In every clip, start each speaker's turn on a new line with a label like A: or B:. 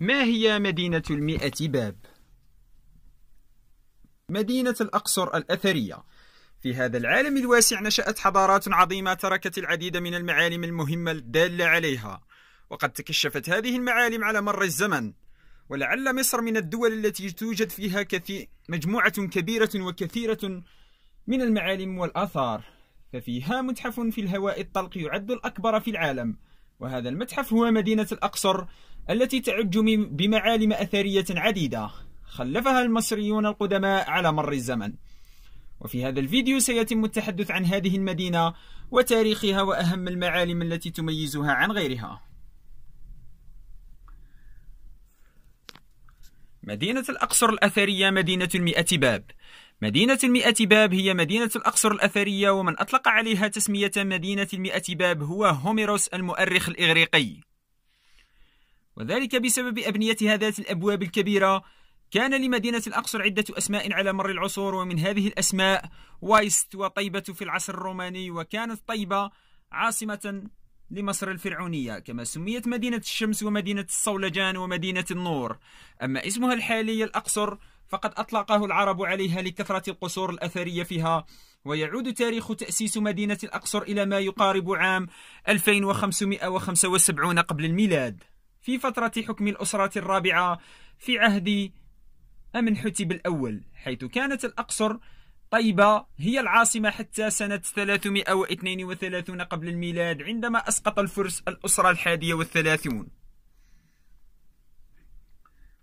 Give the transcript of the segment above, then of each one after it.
A: ما هي مدينة المئة باب؟ مدينة الأقصر الأثرية في هذا العالم الواسع نشأت حضارات عظيمة تركت العديد من المعالم المهمة الدالة عليها وقد تكشفت هذه المعالم على مر الزمن ولعل مصر من الدول التي توجد فيها كثي... مجموعة كبيرة وكثيرة من المعالم والآثار ففيها متحف في الهواء الطلق يعد الأكبر في العالم وهذا المتحف هو مدينة الأقصر التي تعج بمعالم أثرية عديدة خلفها المصريون القدماء على مر الزمن وفي هذا الفيديو سيتم التحدث عن هذه المدينة وتاريخها وأهم المعالم التي تميزها عن غيرها مدينة الأقصر الأثرية مدينة المئة باب مدينة المئة باب هي مدينة الأقصر الأثرية ومن أطلق عليها تسمية مدينة المئة باب هو هوميروس المؤرخ الإغريقي وذلك بسبب أبنيتها ذات الأبواب الكبيرة كان لمدينة الأقصر عدة أسماء على مر العصور ومن هذه الأسماء وايست وطيبة في العصر الروماني وكانت طيبة عاصمة لمصر الفرعونية كما سميت مدينة الشمس ومدينة الصولجان ومدينة النور أما اسمها الحالي الأقصر فقد أطلقه العرب عليها لكثرة القصور الأثرية فيها ويعود تاريخ تأسيس مدينة الأقصر إلى ما يقارب عام 2575 قبل الميلاد في فترة حكم الأسرة الرابعة في عهد أمنحتب الأول حيث كانت الأقصر طيبة هي العاصمة حتى سنة 332 قبل الميلاد عندما أسقط الفرس الأسرة الحادية والثلاثون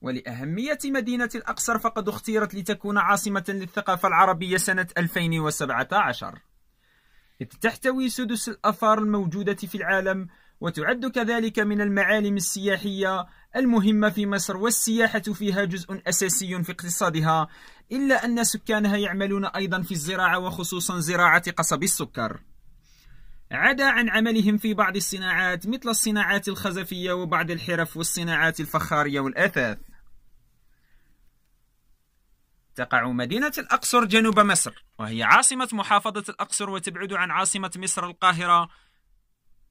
A: ولأهمية مدينة الأقصر فقد اختيرت لتكون عاصمة للثقافة العربية سنة 2017 إذ تحتوي سدس الآثار الموجودة في العالم وتعد كذلك من المعالم السياحية المهمة في مصر والسياحة فيها جزء أساسي في اقتصادها إلا أن سكانها يعملون أيضا في الزراعة وخصوصا زراعة قصب السكر عدا عن عملهم في بعض الصناعات مثل الصناعات الخزفية وبعض الحرف والصناعات الفخارية والأثاث تقع مدينة الأقصر جنوب مصر وهي عاصمة محافظة الأقصر وتبعد عن عاصمة مصر القاهرة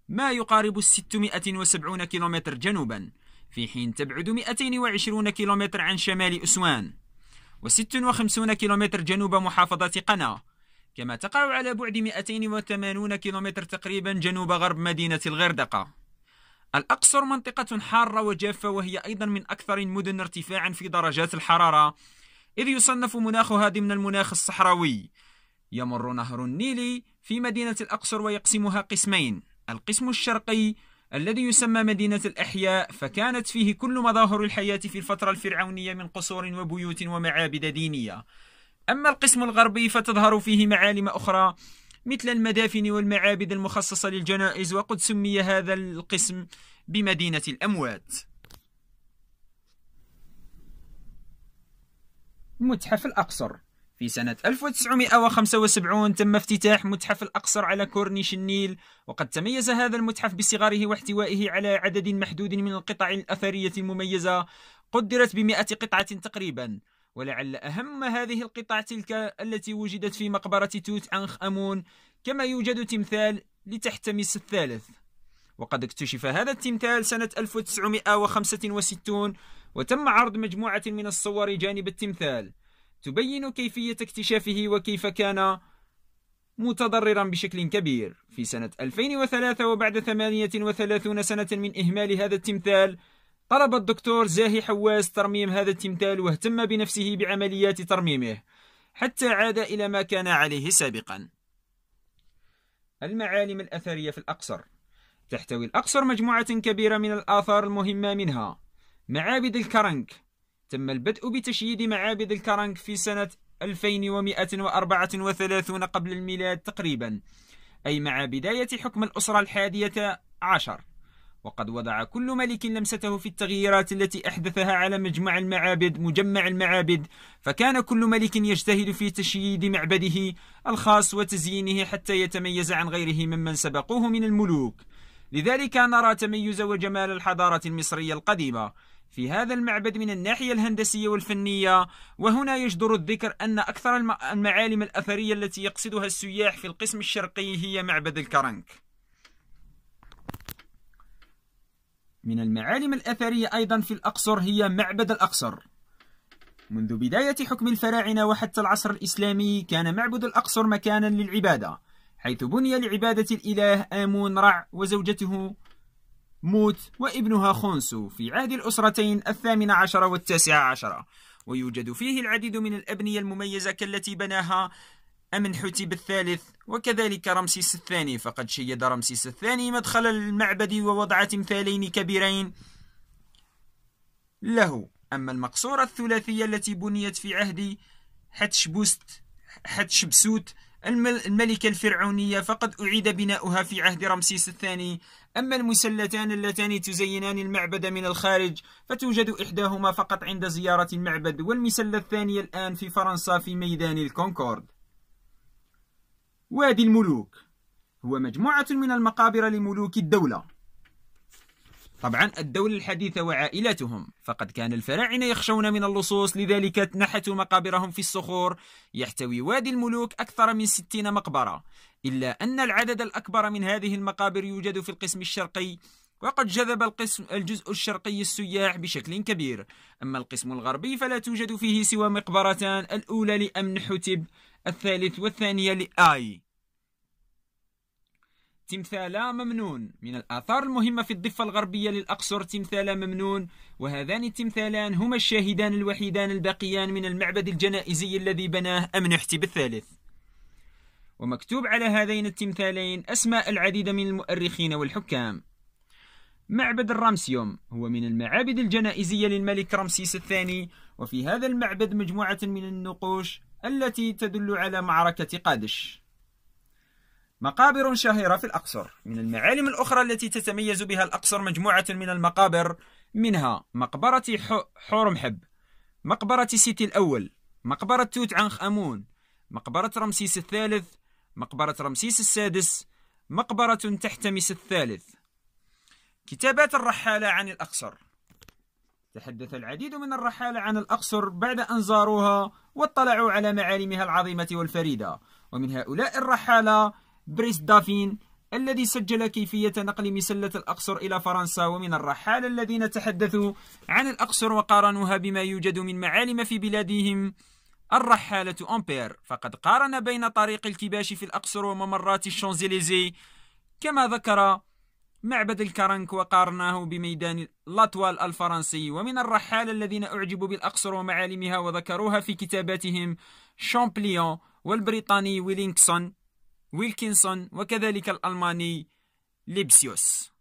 A: ما يقارب 670 كيلومتر جنوبا في حين تبعد 220 كيلومتر عن شمال أسوان و56 كيلومتر جنوب محافظة قنا كما تقع على بعد 280 كيلومتر تقريبا جنوب غرب مدينة الغردقة الأقصر منطقة حارة وجافة وهي أيضا من أكثر المدن ارتفاعا في درجات الحرارة إذ يصنف مناخها ضمن المناخ الصحراوي يمر نهر النيل في مدينة الأقصر ويقسمها قسمين القسم الشرقي الذي يسمى مدينة الأحياء فكانت فيه كل مظاهر الحياة في الفترة الفرعونية من قصور وبيوت ومعابد دينية أما القسم الغربي فتظهر فيه معالم أخرى مثل المدافن والمعابد المخصصة للجنائز وقد سمي هذا القسم بمدينة الأموات متحف الأقصر في سنة 1975 تم افتتاح متحف الأقصر على كورنيش النيل وقد تميز هذا المتحف بصغره واحتوائه على عدد محدود من القطع الأثرية المميزة قدرت بمئة قطعة تقريبا ولعل أهم هذه القطع تلك التي وجدت في مقبرة توت عنخ أمون كما يوجد تمثال لتحتمس الثالث وقد اكتشف هذا التمثال سنة 1965 وتم عرض مجموعة من الصور جانب التمثال تبين كيفية اكتشافه وكيف كان متضررا بشكل كبير في سنة 2003 وبعد 38 سنة من إهمال هذا التمثال طلب الدكتور زاهي حواس ترميم هذا التمثال واهتم بنفسه بعمليات ترميمه حتى عاد إلى ما كان عليه سابقا المعالم الأثرية في الأقصر تحتوي الأقصر مجموعة كبيرة من الآثار المهمة منها معابد الكرنك تم البدء بتشييد معابد الكرنك في سنة 2134 قبل الميلاد تقريبا أي مع بداية حكم الأسرة الحادية عشر وقد وضع كل ملك لمسته في التغييرات التي أحدثها على مجمع المعابد مجمع المعابد فكان كل ملك يجتهد في تشييد معبده الخاص وتزيينه حتى يتميز عن غيره ممن سبقوه من الملوك لذلك نرى تميز وجمال الحضارة المصرية القديمة في هذا المعبد من الناحية الهندسية والفنية وهنا يجدر الذكر أن أكثر المعالم الأثرية التي يقصدها السياح في القسم الشرقي هي معبد الكرنك من المعالم الأثرية أيضا في الأقصر هي معبد الأقصر منذ بداية حكم الفراعنة وحتى العصر الإسلامي كان معبد الأقصر مكانا للعبادة حيث بني لعبادة الإله آمون رع وزوجته موت وابنها خونسو في عهد الأسرتين الثامنة عشرة والتاسعة عشرة ويوجد فيه العديد من الأبنية المميزة كالتي بناها حتيب الثالث وكذلك رمسيس الثاني فقد شيد رمسيس الثاني مدخل المعبد ووضع تمثالين كبيرين له أما المقصورة الثلاثية التي بنيت في عهد حتشبست حتشبسوت الملكة الفرعونية فقد أعيد بناؤها في عهد رمسيس الثاني أما المسلتان اللتان تزينان المعبد من الخارج فتوجد إحداهما فقط عند زيارة المعبد والمسلة الثانية الآن في فرنسا في ميدان الكونكورد وادي الملوك هو مجموعة من المقابر لملوك الدولة طبعا الدولة الحديثة وعائلتهم فقد كان الفراعنة يخشون من اللصوص لذلك نحتوا مقابرهم في الصخور يحتوي وادي الملوك أكثر من 60 مقبرة إلا أن العدد الأكبر من هذه المقابر يوجد في القسم الشرقي وقد جذب القسم الجزء الشرقي السياح بشكل كبير أما القسم الغربي فلا توجد فيه سوى مقبرتان الأولى لأمن حتب الثالث والثانية لآي تمثالا ممنون من الآثار المهمة في الضفة الغربية للأقصر تمثالا ممنون وهذان التمثالان هما الشاهدان الوحيدان الباقيان من المعبد الجنائزي الذي بناه أمنحتب الثالث ومكتوب على هذين التمثالين أسماء العديد من المؤرخين والحكام معبد الرامسيوم هو من المعابد الجنائزية للملك رمسيس الثاني وفي هذا المعبد مجموعة من النقوش التي تدل على معركة قادش مقابر شهيرة في الأقصر من المعالم الأخرى التي تتميز بها الأقصر مجموعة من المقابر منها مقبرة حورم حب مقبرة سيتي الأول مقبرة توت عنخ أمون مقبرة رمسيس الثالث مقبرة رمسيس السادس مقبرة تحتمس الثالث كتابات الرحالة عن الأقصر تحدث العديد من الرحالة عن الأقصر بعد أن زاروها واطلعوا على معالمها العظيمة والفريدة ومن هؤلاء الرحالة بريس دافين الذي سجل كيفية نقل مسلة الأقصر إلى فرنسا ومن الرحالة الذين تحدثوا عن الأقصر وقارنوها بما يوجد من معالم في بلادهم الرحالة أمبير فقد قارن بين طريق الكباش في الأقصر وممرات الشانزليزي كما ذكر معبد الكرنك وقارناه بميدان لاتوال الفرنسي ومن الرحالة الذين أعجبوا بالأقصر ومعالمها وذكروها في كتاباتهم شامبليون والبريطاني ويلينكسون ويلكنسون وكذلك الألماني ليبسيوس